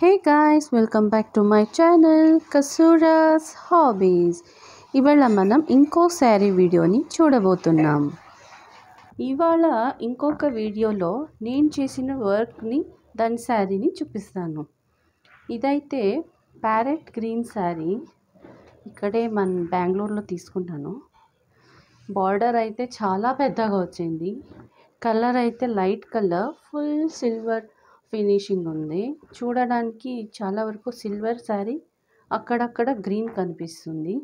hey guys welcome back to my channel కసూరాస్ hobbies ఇవాళ మనం ఇంకో శారీ వీడియోని చూడబోతున్నాం ఇవాళ ఇంకొక వీడియోలో నేను చేసిన వర్క్ని దాని శారీని చూపిస్తాను ఇదైతే ప్యారెట్ గ్రీన్ శారీ ఇక్కడే మన బెంగళూరులో తీసుకుంటాను బార్డర్ అయితే చాలా పెద్దగా వచ్చింది కలర్ అయితే light colour full silver finishing ఉంది చూడడానికి చాలా వరకు సిల్వర్ శారీ అక్కడక్కడ గ్రీన్ కనిపిస్తుంది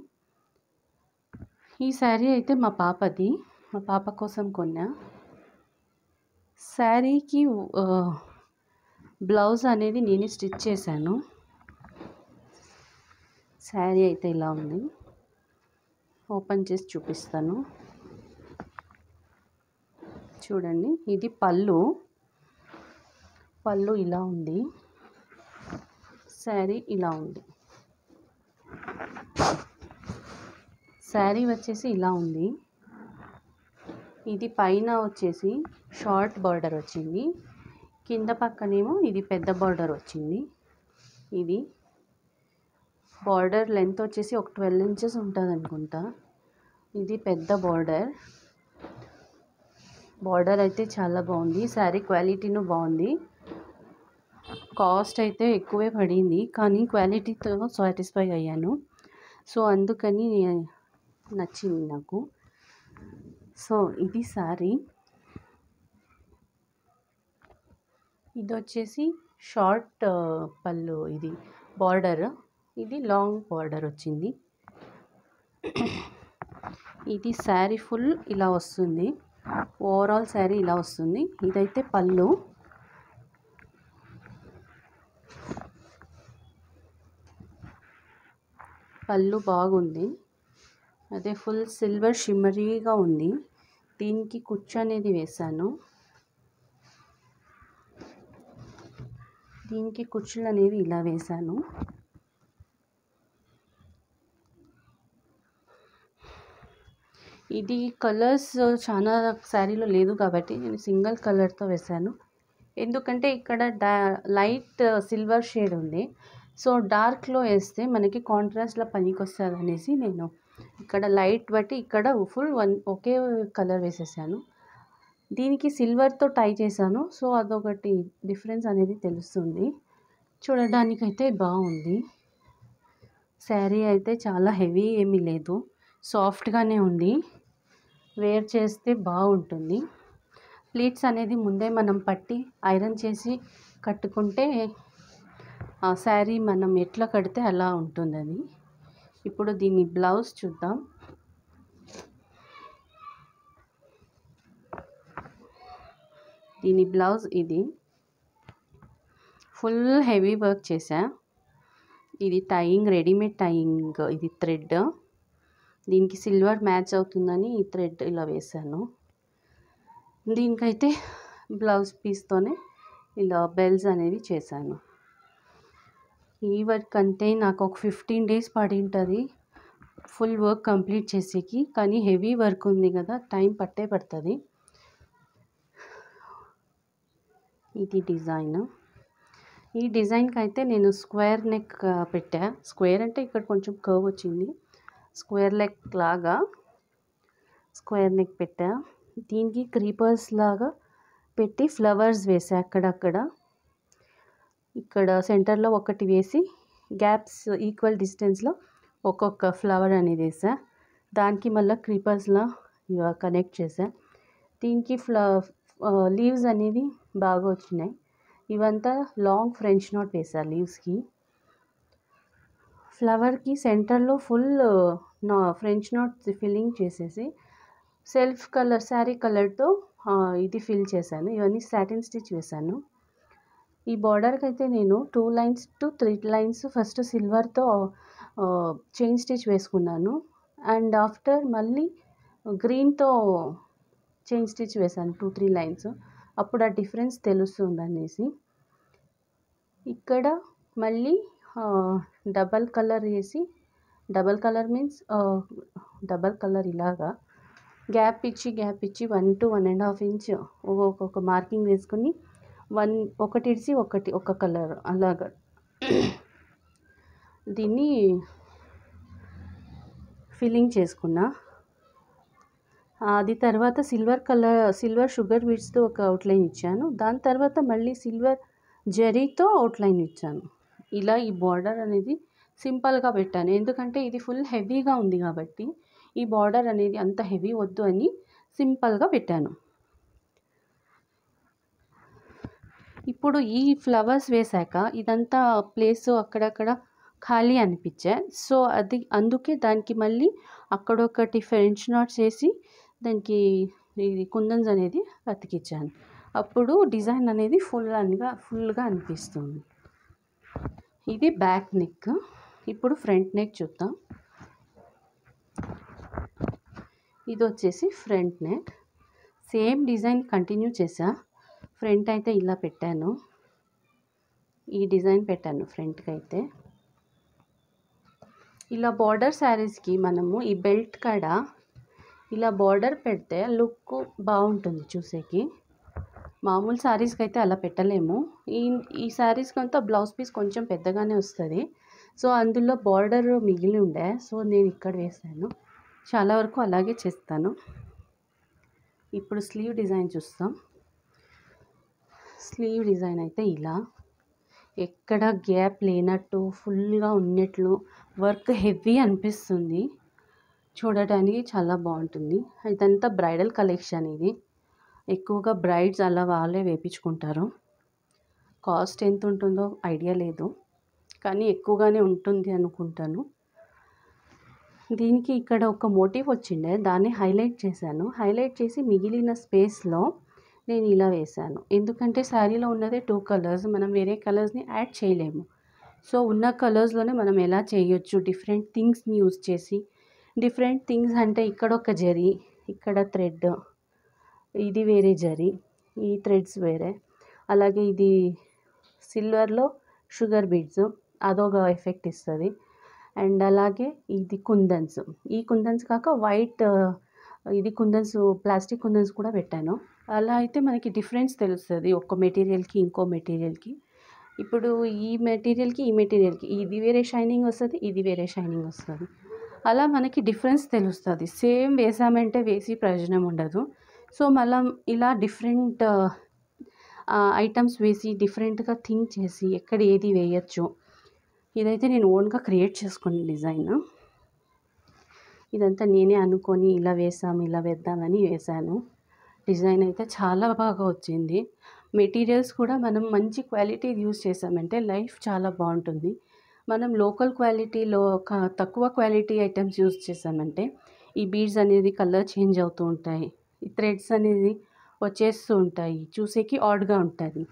ఈ శారీ అయితే మా పాపది మా పాప కోసం కొన్నా శారీకి బ్లౌజ్ అనేది నేనే స్టిచ్ చేశాను శారీ అయితే ఇలా ఉంది ఓపెన్ చేసి చూపిస్తాను చూడండి ఇది పళ్ళు పళ్ళు ఇలా ఉంది శారీ ఇలా ఉంది శారీ వచ్చేసి ఇలా ఉంది ఇది పైన వచ్చేసి షార్ట్ బార్డర్ వచ్చింది కింద పక్కనేమో ఇది పెద్ద బార్డర్ వచ్చింది ఇది బార్డర్ లెంత్ వచ్చేసి ఒక ట్వెల్వ్ ఇంచెస్ ఉంటుంది అనుకుంటా ఇది పెద్ద బార్డర్ బార్డర్ అయితే చాలా బాగుంది శారీ క్వాలిటీను బాగుంది కాస్ట్ అయితే ఎక్కువే పడింది కానీ క్వాలిటీతో సాటిస్ఫై అయ్యాను సో అందుకని నచ్చింది నాకు సో ఇది శారీ ఇది వచ్చేసి షార్ట్ పళ్ళు ఇది బార్డర్ ఇది లాంగ్ బార్డర్ వచ్చింది ఇది శారీ ఫుల్ ఇలా వస్తుంది ఓవరాల్ శారీ ఇలా వస్తుంది ఇదైతే పళ్ళు పళ్ళు బాగుంది అదే ఫుల్ సిల్వర్ షిమ్మరీగా ఉంది దీనికి కుచ్చు అనేది వేశాను దీనికి కుచ్చులు అనేవి ఇలా వేశాను ఇది కలర్స్ చాలా శారీలో లేదు కాబట్టి నేను సింగిల్ కలర్తో వేశాను ఎందుకంటే ఇక్కడ డా లైట్ సిల్వర్ షేడ్ ఉంది సో డార్క్లో వేస్తే మనకి కాంట్రాస్ట్లో పనికి వస్తుంది అనేసి నేను ఇక్కడ లైట్ బట్టి ఇక్కడ ఫుల్ వన్ ఒకే కలర్ వేసేసాను దీనికి సిల్వర్తో టై చేశాను సో అదొకటి డిఫరెన్స్ అనేది తెలుస్తుంది చూడడానికైతే బాగుంది శారీ అయితే చాలా హెవీ ఏమీ లేదు సాఫ్ట్గానే ఉంది వేర్ చేస్తే బాగుంటుంది ప్లీట్స్ అనేది ముందే మనం పట్టి ఐరన్ చేసి కట్టుకుంటే శారీ మనం ఎట్లా కడితే అలా ఉంటుంది అది ఇప్పుడు దీని బ్లౌజ్ చూద్దాం దీని బ్లౌజ్ ఇది ఫుల్ హెవీ వర్క్ చేశా ఇది టైయింగ్ రెడీమేడ్ టైయింగ్ ఇది థ్రెడ్ దీనికి సిల్వర్ మ్యాచ్ అవుతుందని ఈ థ్రెడ్ ఇలా వేశాను దీనికైతే బ్లౌజ్ పీస్తోనే ఇలా బెల్స్ అనేవి చేశాను ఈ వర్క్ అంతే నాకు ఒక ఫిఫ్టీన్ డేస్ పడి ఉంటుంది ఫుల్ వర్క్ కంప్లీట్ చేసేకి కానీ హెవీ వర్క్ ఉంది కదా టైం పట్టే పడుతుంది ఇది డిజైన్ ఈ డిజైన్కి అయితే నేను స్క్వేర్ నెక్ పెట్టా స్క్వేర్ అంటే ఇక్కడ కొంచెం కర్వ్ వచ్చింది స్క్వేర్ నెక్ లాగా స్క్వేర్ నెక్ పెట్టా దీనికి క్రీపర్స్ లాగా పెట్టి ఫ్లవర్స్ వేసా అక్కడక్కడ ఇక్కడ సెంటర్లో ఒకటి వేసి గ్యాప్స్ ఈక్వల్ డిస్టెన్స్లో ఒక్కొక్క ఫ్లవర్ అనేది వేసా దానికి మళ్ళీ క్రీపర్స్లా కనెక్ట్ చేసా దీనికి ఫ్లా లీవ్స్ అనేవి బాగా వచ్చినాయి ఇవంతా లాంగ్ ఫ్రెంచ్ నోట్ వేసా లీవ్స్కి ఫ్లవర్కి సెంటర్లో ఫుల్ నా ఫ్రెంచ్ నోట్ ఫిల్లింగ్ చేసేసి సెల్ఫ్ కలర్ శారీ కలర్తో ఇది ఫిల్ చేశాను ఇవన్నీ సాటిన్ స్టిచ్ వేశాను ఈ బార్డర్కి అయితే నేను two lines to three lines first సిల్వర్తో చైన్ స్టిచ్ వేసుకున్నాను అండ్ ఆఫ్టర్ మళ్ళీ గ్రీన్తో చైన్ స్టిచ్ వేశాను టూ త్రీ లైన్స్ అప్పుడు ఆ డిఫరెన్స్ తెలుస్తుంది అనేసి ఇక్కడ మళ్ళీ డబల్ కలర్ వేసి double colour means double colour ఇలాగా గ్యాప్ ఇచ్చి గ్యాప్ ఇచ్చి one to one and half inch ఒక్కొక్క మార్కింగ్ వేసుకుని వన్ ఒకటిడిసి ఒకటి ఒక కలర్ అలాగ దీన్ని ఫిల్లింగ్ చేసుకున్నా అది తర్వాత సిల్వర్ కలర్ సిల్వర్ షుగర్ బీడ్స్తో ఒక అవుట్లైన్ ఇచ్చాను దాని తర్వాత మళ్ళీ సిల్వర్ జరీతో అవుట్లైన్ ఇచ్చాను ఇలా ఈ బార్డర్ అనేది సింపుల్గా పెట్టాను ఎందుకంటే ఇది ఫుల్ హెవీగా ఉంది కాబట్టి ఈ బార్డర్ అనేది అంత హెవీ వద్దు అని సింపుల్గా పెట్టాను ఇప్పుడు ఈ ఫ్లవర్స్ వేశాక ఇదంతా ప్లేస్ అక్కడక్కడ ఖాళీ అనిపించే సో అది అందుకే దానికి మళ్ళీ అక్కడొకటి ఫ్రెంచ్ నాట్స్ వేసి దానికి ఇది కుందన్స్ అనేది అతికించాను అప్పుడు డిజైన్ అనేది ఫుల్ ఫుల్గా ఫుల్గా అనిపిస్తుంది ఇది బ్యాక్ నెక్ ఇప్పుడు ఫ్రంట్ నెక్ చూద్దాం ఇది వచ్చేసి front neck same design continue చేసా ఫ్రంట్ అయితే ఇలా పెట్టాను ఈ డిజైన్ పెట్టాను ఫ్రంట్కి అయితే ఇలా బార్డర్ శారీస్కి మనము ఈ బెల్ట్ కాడ ఇలా బార్డర్ పెడితే లుక్ బాగుంటుంది చూసేకి మామూలు శారీస్కి అయితే అలా పెట్టలేము ఈ ఈ శారీస్కి అంతా బ్లౌజ్ పీస్ కొంచెం పెద్దగానే వస్తుంది సో అందులో బార్డర్ మిగిలి ఉండే సో నేను ఇక్కడ వేసాను చాలా వరకు అలాగే చేస్తాను ఇప్పుడు స్లీవ్ డిజైన్ చూస్తాం స్లీవ్ డిజైన్ అయితే ఇలా ఎక్కడ గ్యాప్ లేనట్టు ఫుల్గా ఉన్నట్లు వర్క్ హెవీ అనిపిస్తుంది చూడటానికి చాలా బాగుంటుంది ఇదంతా బ్రైడల్ కలెక్షన్ ఇది ఎక్కువగా బ్రైడ్స్ అలా వాళ్ళే వేపించుకుంటారు కాస్ట్ ఎంత ఉంటుందో ఐడియా లేదు కానీ ఎక్కువగానే ఉంటుంది అనుకుంటాను దీనికి ఇక్కడ ఒక మోటివ్ వచ్చిండే దాన్ని హైలైట్ చేశాను హైలైట్ చేసి మిగిలిన స్పేస్లో నేను ఇలా వేశాను ఎందుకంటే శారీలో ఉన్నదే టూ కలర్స్ మనం వేరే కలర్స్ని యాడ్ చేయలేము సో ఉన్న కలర్స్లోనే మనం ఎలా చేయొచ్చు డిఫరెంట్ థింగ్స్ని యూజ్ చేసి డిఫరెంట్ థింగ్స్ అంటే ఇక్కడ ఒక జరీ ఇక్కడ థ్రెడ్ ఇది వేరే జరీ ఈ థ్రెడ్స్ వేరే అలాగే ఇది సిల్వర్లో షుగర్ బీడ్స్ అదొక ఎఫెక్ట్ ఇస్తుంది అండ్ అలాగే ఇది కుందన్స్ ఈ కుందన్స్ కాక వైట్ ఇది కుందన్స్ ప్లాస్టిక్ కుందన్స్ కూడా పెట్టాను అలా అయితే మనకి డిఫరెన్స్ తెలుస్తుంది ఒక్క మెటీరియల్కి ఇంకో మెటీరియల్కి ఇప్పుడు ఈ మెటీరియల్కి ఈ మెటీరియల్కి ఇది వేరే షైనింగ్ వస్తుంది ఇది వేరే షైనింగ్ వస్తుంది అలా మనకి డిఫరెన్స్ తెలుస్తుంది సేమ్ వేసామంటే వేసి ప్రయోజనం ఉండదు సో మళ్ళా ఇలా డిఫరెంట్ ఐటమ్స్ వేసి డిఫరెంట్గా థింక్ చేసి ఎక్కడ ఏది వేయచ్చు ఇదైతే నేను ఓన్గా క్రియేట్ చేసుకున్న డిజైన్ ఇదంతా నేనే అనుకొని ఇలా వేసాము ఇలా వేద్దామని వేశాను డిజైన్ అయితే చాలా బాగా వచ్చింది మెటీరియల్స్ కూడా మనం మంచి క్వాలిటీ యూస్ చేసామంటే లైఫ్ చాలా బాగుంటుంది మనం లోకల్ క్వాలిటీలో తక్కువ క్వాలిటీ ఐటమ్స్ యూస్ చేసామంటే ఈ బీడ్స్ అనేది కలర్ చేంజ్ అవుతూ ఉంటాయి ఈ థ్రెడ్స్ అనేది వచ్చేస్తూ ఉంటాయి చూసేకి ఆడ్గా ఉంటుంది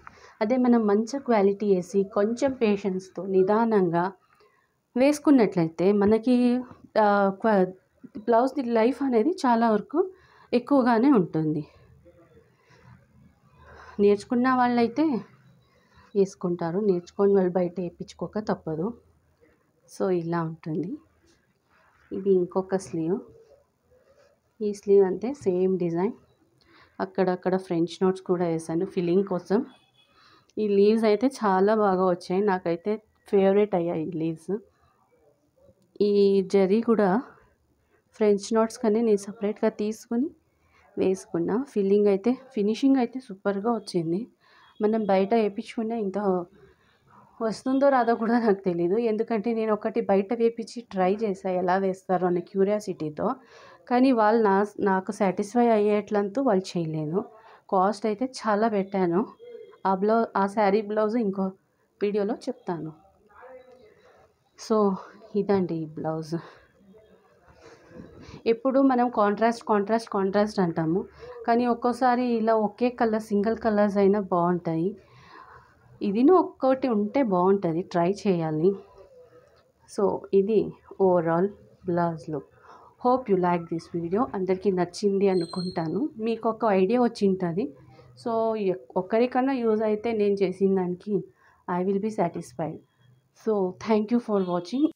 అదే మనం మంచి క్వాలిటీ వేసి కొంచెం పేషెన్స్తో నిదానంగా వేసుకున్నట్లయితే మనకి బ్లౌజ్ లైఫ్ అనేది చాలా వరకు ఎక్కువగానే ఉంటుంది నేర్చుకున్న వాళ్ళైతే వేసుకుంటారు నేర్చుకొని వాళ్ళు బయట వేయించుకోక తప్పదు సో ఇలా ఉంటుంది ఇది ఇంకొక స్లీవ్ ఈ స్లీవ్ అంతే సేమ్ డిజైన్ అక్కడక్కడ ఫ్రెంచ్ నోట్స్ కూడా వేసాను ఫిల్లింగ్ కోసం ఈ లీవ్స్ అయితే చాలా బాగా వచ్చాయి నాకైతే ఫేవరెట్ అయ్యాయి ఈ లీవ్స్ ఈ జరీ కూడా ఫ్రెంచ్ నోట్స్ కానీ నేను సపరేట్గా తీసుకుని వేసుకున్న ఫిల్లింగ్ అయితే ఫినిషింగ్ అయితే సూపర్గా వచ్చింది మనం బయట వేయించుకున్న ఇంత వస్తుందో రాదో కూడా నాకు తెలీదు ఎందుకంటే నేను ఒకటి బయట వేపించి ట్రై చేసా ఎలా వేస్తారో అనే క్యూరియాసిటీతో కానీ వాళ్ళు నా నాకు సాటిస్ఫై అయ్యేట్లంతూ వాళ్ళు చేయలేదు కాస్ట్ అయితే చాలా పెట్టాను ఆ బ్లౌ ఆ శారీ బ్లౌజ్ ఇంకో వీడియోలో చెప్తాను సో ఇదండి ఈ బ్లౌజ్ ఎప్పుడు మనం కాంట్రాస్ట్ కాంట్రాస్ట్ కాంట్రాస్ట్ అంటాము కానీ ఒక్కోసారి ఇలా ఒకే కలర్ సింగిల్ కలర్స్ అయినా బాగుంటాయి ఇదిను ఒక్కోటి ఉంటే బాగుంటుంది ట్రై చేయాలి సో ఇది overall blouse look hope you like this video అందరికీ నచ్చింది అనుకుంటాను మీకు ఒక ఐడియా వచ్చింటుంది సో ఒక్కరికన్నా యూజ్ అయితే నేను చేసిన దానికి I will be satisfied so thank you for watching